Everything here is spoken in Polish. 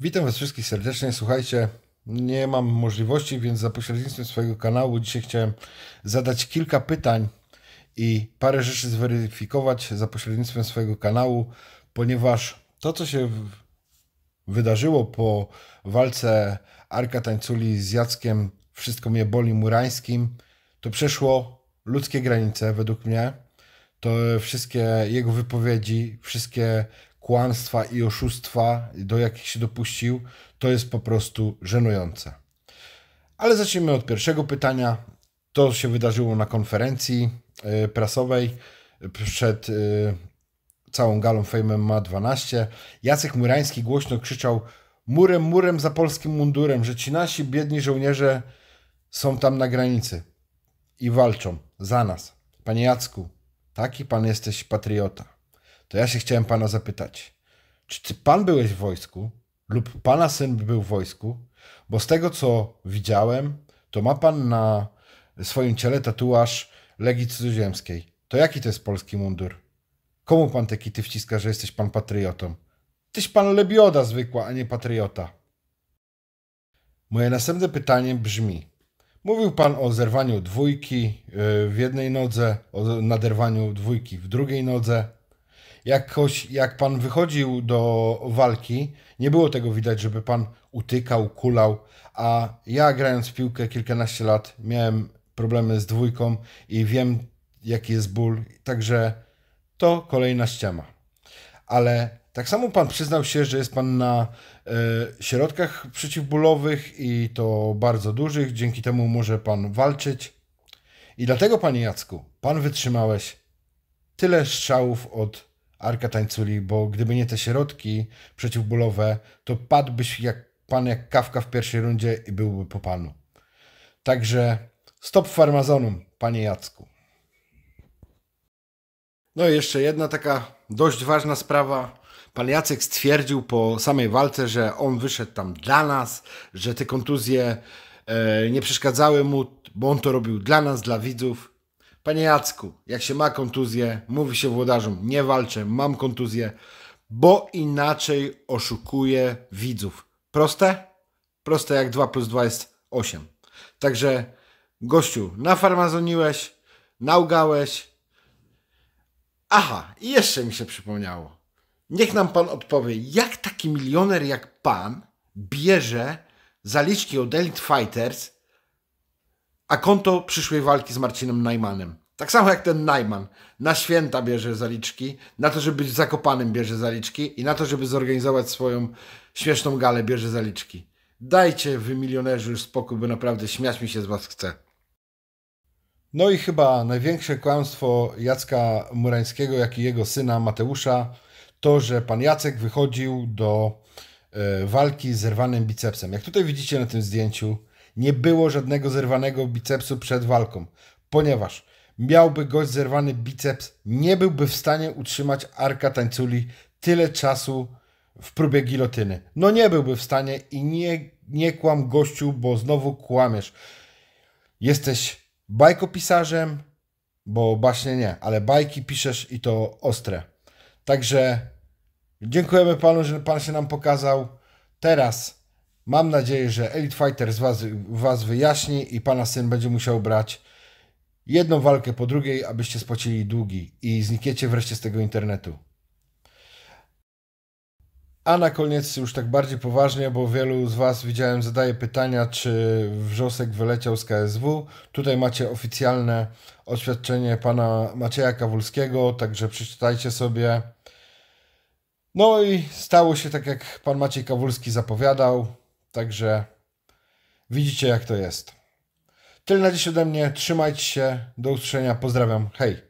Witam Was wszystkich serdecznie. Słuchajcie, nie mam możliwości, więc za pośrednictwem swojego kanału dzisiaj chciałem zadać kilka pytań i parę rzeczy zweryfikować za pośrednictwem swojego kanału, ponieważ to, co się wydarzyło po walce Arka Tańculi z Jackiem Wszystko mnie boli murańskim, to przeszło ludzkie granice według mnie. To wszystkie jego wypowiedzi, wszystkie kłamstwa i oszustwa, do jakich się dopuścił, to jest po prostu żenujące. Ale zacznijmy od pierwszego pytania. To się wydarzyło na konferencji e, prasowej przed e, całą galą Fejmem ma 12. Jacek Murański głośno krzyczał murem, murem za polskim mundurem, że ci nasi biedni żołnierze są tam na granicy i walczą za nas. Panie Jacku, taki pan jesteś patriota to ja się chciałem pana zapytać, czy ty pan byłeś w wojsku lub pana syn był w wojsku? Bo z tego, co widziałem, to ma pan na swoim ciele tatuaż Legii Cudzoziemskiej. To jaki to jest polski mundur? Komu pan te kity wciska, że jesteś pan patriotą? Tyś pan lebioda zwykła, a nie patriota. Moje następne pytanie brzmi. Mówił pan o zerwaniu dwójki y, w jednej nodze, o naderwaniu dwójki w drugiej nodze jakoś jak pan wychodził do walki, nie było tego widać, żeby pan utykał, kulał, a ja grając w piłkę kilkanaście lat miałem problemy z dwójką i wiem jaki jest ból, także to kolejna ściema. Ale tak samo pan przyznał się, że jest pan na y, środkach przeciwbólowych i to bardzo dużych, dzięki temu może pan walczyć. I dlatego, panie Jacku, pan wytrzymałeś tyle strzałów od Arka tańculi, bo gdyby nie te środki przeciwbólowe, to padłbyś jak pan jak kawka w pierwszej rundzie i byłby po panu. Także stop farmazonom, panie Jacku. No i jeszcze jedna taka dość ważna sprawa. Pan Jacek stwierdził po samej walce, że on wyszedł tam dla nas, że te kontuzje e, nie przeszkadzały mu, bo on to robił dla nas, dla widzów. Panie Jacku, jak się ma kontuzję, mówi się włodarzom, nie walczę, mam kontuzję, bo inaczej oszukuję widzów. Proste? Proste jak 2 plus 2 jest 8. Także gościu, nafarmazoniłeś, naugałeś. Aha, i jeszcze mi się przypomniało. Niech nam pan odpowie, jak taki milioner jak pan bierze zaliczki od Elite Fighters a konto przyszłej walki z Marcinem Najmanem. Tak samo jak ten Najman. Na święta bierze zaliczki, na to, żeby być zakopanym bierze zaliczki i na to, żeby zorganizować swoją śmieszną galę bierze zaliczki. Dajcie wy milionerzy już spokój, bo naprawdę śmiać mi się z was chce. No i chyba największe kłamstwo Jacka Murańskiego, jak i jego syna Mateusza, to, że pan Jacek wychodził do e, walki z zerwanym bicepsem. Jak tutaj widzicie na tym zdjęciu, nie było żadnego zerwanego bicepsu przed walką, ponieważ miałby gość zerwany biceps, nie byłby w stanie utrzymać arka tańculi tyle czasu w próbie gilotyny. No nie byłby w stanie i nie, nie kłam gościu, bo znowu kłamiesz. Jesteś bajkopisarzem, bo baśnie nie, ale bajki piszesz i to ostre. Także dziękujemy panu, że pan się nam pokazał. Teraz Mam nadzieję, że Elite Fighter z was, was wyjaśni i pana syn będzie musiał brać jedną walkę po drugiej, abyście spłacili długi i znikniecie wreszcie z tego internetu. A na koniec już tak bardziej poważnie, bo wielu z Was widziałem zadaje pytania, czy Wrzosek wyleciał z KSW. Tutaj macie oficjalne oświadczenie pana Macieja Kawulskiego, także przeczytajcie sobie. No i stało się tak, jak pan Maciej Kawulski zapowiadał. Także widzicie, jak to jest. Tyle na dziś ode mnie. Trzymajcie się. Do usłyszenia. Pozdrawiam. Hej.